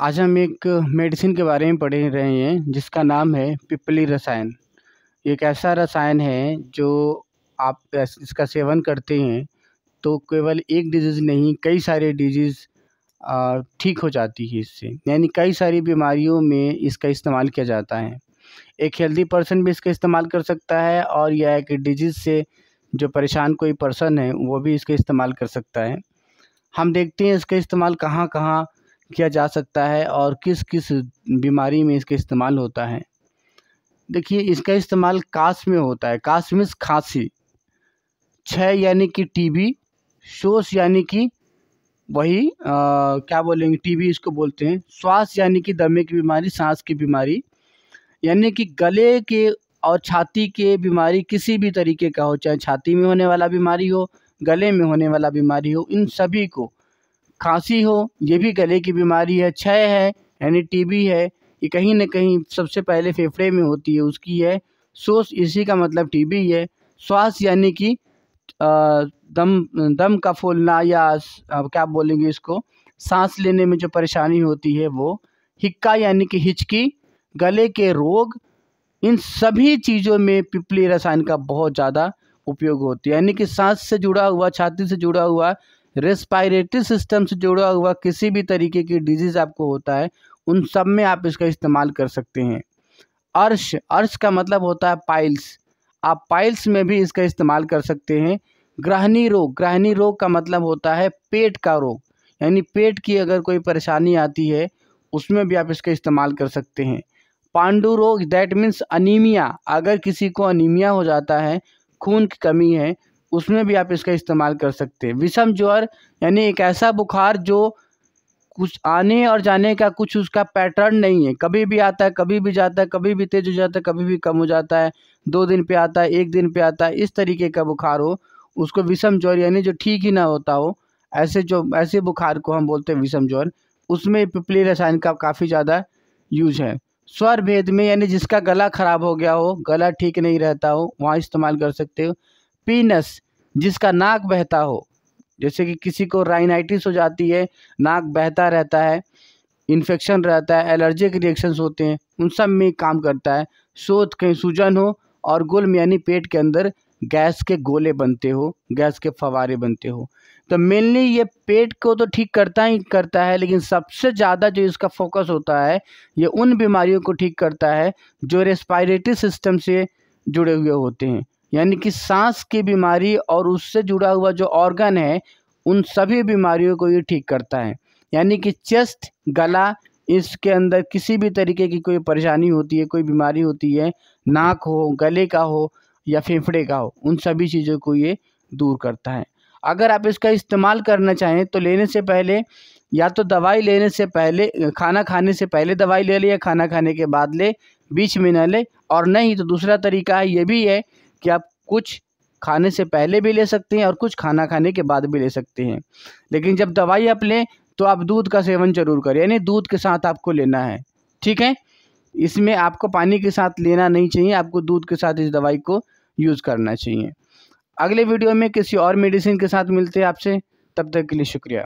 आज हम एक मेडिसिन के बारे में पढ़ रहे हैं जिसका नाम है पिपली रसायन ये एक ऐसा रसायन है जो आप इसका सेवन करते हैं तो केवल एक डिजीज़ नहीं कई सारे डिजीज़ ठीक हो जाती है इससे यानी कई सारी बीमारियों में इसका इस्तेमाल किया जाता है एक हेल्दी पर्सन भी इसका इस्तेमाल कर सकता है और यह एक डिजीज़ से जो परेशान कोई पर्सन है वो भी इसका इस्तेमाल कर सकता है हम देखते हैं इसका इस्तेमाल कहाँ कहाँ किया जा सकता है और किस किस बीमारी में इसका इस्तेमाल होता है देखिए इसका इस्तेमाल काश में होता है काश मीन्स खांसी छः यानी कि टीबी शोस यानी कि वही आ, क्या बोलेंगे टीबी इसको बोलते हैं श्वास यानी कि दमे की बीमारी सांस की बीमारी यानी कि गले के और छाती के बीमारी किसी भी तरीके का हो चाहे छाती में होने वाला बीमारी हो गले में होने वाला बीमारी हो इन सभी को खांसी हो ये भी गले की बीमारी है क्षय है यानी टीबी है ये कहीं ना कहीं सबसे पहले फेफड़े में होती है उसकी है सोस इसी का मतलब टीबी है श्वास यानी कि दम दम का फूलना या क्या बोलेंगे इसको सांस लेने में जो परेशानी होती है वो हिक्का यानी कि हिचकी गले के रोग इन सभी चीज़ों में पिपली रसायन का बहुत ज़्यादा उपयोग होती है यानी कि सांस से जुड़ा हुआ छाती से जुड़ा हुआ रेस्पायरेटरी सिस्टम से जुड़ा हुआ किसी भी तरीके की डिजीज़ आपको होता है उन सब में आप इसका इस्तेमाल कर सकते हैं अर्श अर्श का मतलब होता है पाइल्स आप पाइल्स में भी इसका इस्तेमाल कर सकते हैं ग्रहणी रोग ग्रहणी रोग का मतलब होता है पेट का रोग यानी पेट की अगर कोई परेशानी आती है उसमें भी आप इसका इस्तेमाल कर सकते हैं पांडु रोग दैट मीन्स अनिमिया अगर किसी को अनिमिया हो जाता है खून की कमी है उसमें भी आप इसका इस्तेमाल कर सकते हैं विषम ज्वर यानी एक ऐसा बुखार जो कुछ आने और जाने का कुछ उसका पैटर्न नहीं है कभी भी आता है कभी भी जाता है कभी भी तेज हो जाता है कभी भी कम हो जाता है दो दिन पे आता है एक दिन पे आता है इस तरीके का बुखार हो उसको विषम ज्वर यानी जो ठीक ही ना होता हो ऐसे जो ऐसे बुखार को हम बोलते हैं विषम ज्वर उसमें पिपली रसायन का काफ़ी ज़्यादा यूज है स्वर भेद में यानी जिसका गला ख़राब हो गया हो गला ठीक नहीं रहता हो वहाँ इस्तेमाल कर सकते हो पीनस जिसका नाक बहता हो जैसे कि किसी को राइनाइटिस हो जाती है नाक बहता रहता है इन्फेक्शन रहता है एलर्जिक रिएक्शंस होते हैं उन सब में काम करता है शोध कहीं सूजन हो और गुल यानी पेट के अंदर गैस के गोले बनते हो गैस के फवारे बनते हो तो मेनली ये पेट को तो ठीक करता ही करता है लेकिन सबसे ज़्यादा जो इसका फोकस होता है ये उन बीमारियों को ठीक करता है जो रेस्पायरेटरी सिस्टम से जुड़े हुए होते हैं यानी कि सांस की बीमारी और उससे जुड़ा हुआ जो ऑर्गन है उन सभी बीमारियों को ये ठीक करता है यानी कि चेस्ट गला इसके अंदर किसी भी तरीके की कोई परेशानी होती है कोई बीमारी होती है नाक हो गले का हो या फेफड़े का हो उन सभी चीज़ों को ये दूर करता है अगर आप इसका इस्तेमाल करना चाहें तो लेने से पहले या तो दवाई लेने से पहले खाना खाने से पहले दवाई ले ले या खाना खाने के बाद ले बीच में न ले और नहीं तो दूसरा तरीका है ये भी है कि आप कुछ खाने से पहले भी ले सकते हैं और कुछ खाना खाने के बाद भी ले सकते हैं लेकिन जब दवाई आप लें तो आप दूध का सेवन जरूर करें यानी दूध के साथ आपको लेना है ठीक है इसमें आपको पानी के साथ लेना नहीं चाहिए आपको दूध के साथ इस दवाई को यूज़ करना चाहिए अगले वीडियो में किसी और मेडिसिन के साथ मिलते हैं आपसे तब तक के लिए शुक्रिया